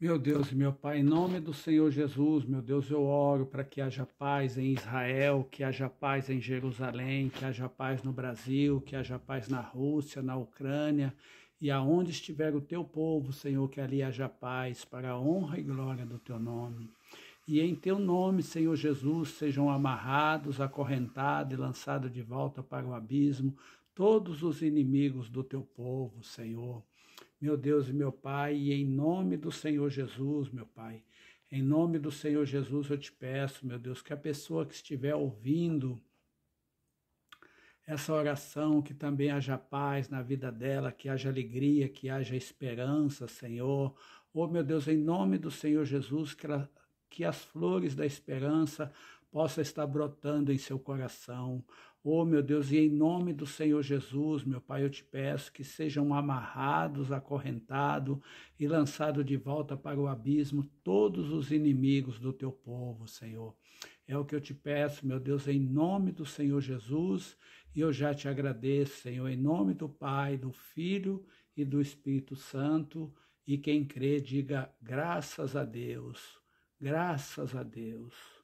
Meu Deus e meu Pai, em nome do Senhor Jesus, meu Deus, eu oro para que haja paz em Israel, que haja paz em Jerusalém, que haja paz no Brasil, que haja paz na Rússia, na Ucrânia e aonde estiver o teu povo, Senhor, que ali haja paz para a honra e glória do teu nome. E em teu nome, Senhor Jesus, sejam amarrados, acorrentados e lançados de volta para o abismo todos os inimigos do teu povo, Senhor meu Deus e meu Pai, em nome do Senhor Jesus, meu Pai. Em nome do Senhor Jesus eu te peço, meu Deus, que a pessoa que estiver ouvindo essa oração, que também haja paz na vida dela, que haja alegria, que haja esperança, Senhor. Oh, meu Deus, em nome do Senhor Jesus, que ela que as flores da esperança possa estar brotando em seu coração. Oh, meu Deus, e em nome do Senhor Jesus, meu Pai, eu te peço que sejam amarrados, acorrentados e lançados de volta para o abismo todos os inimigos do teu povo, Senhor. É o que eu te peço, meu Deus, em nome do Senhor Jesus, e eu já te agradeço, Senhor, em nome do Pai, do Filho e do Espírito Santo. E quem crê, diga graças a Deus. Graças a Deus.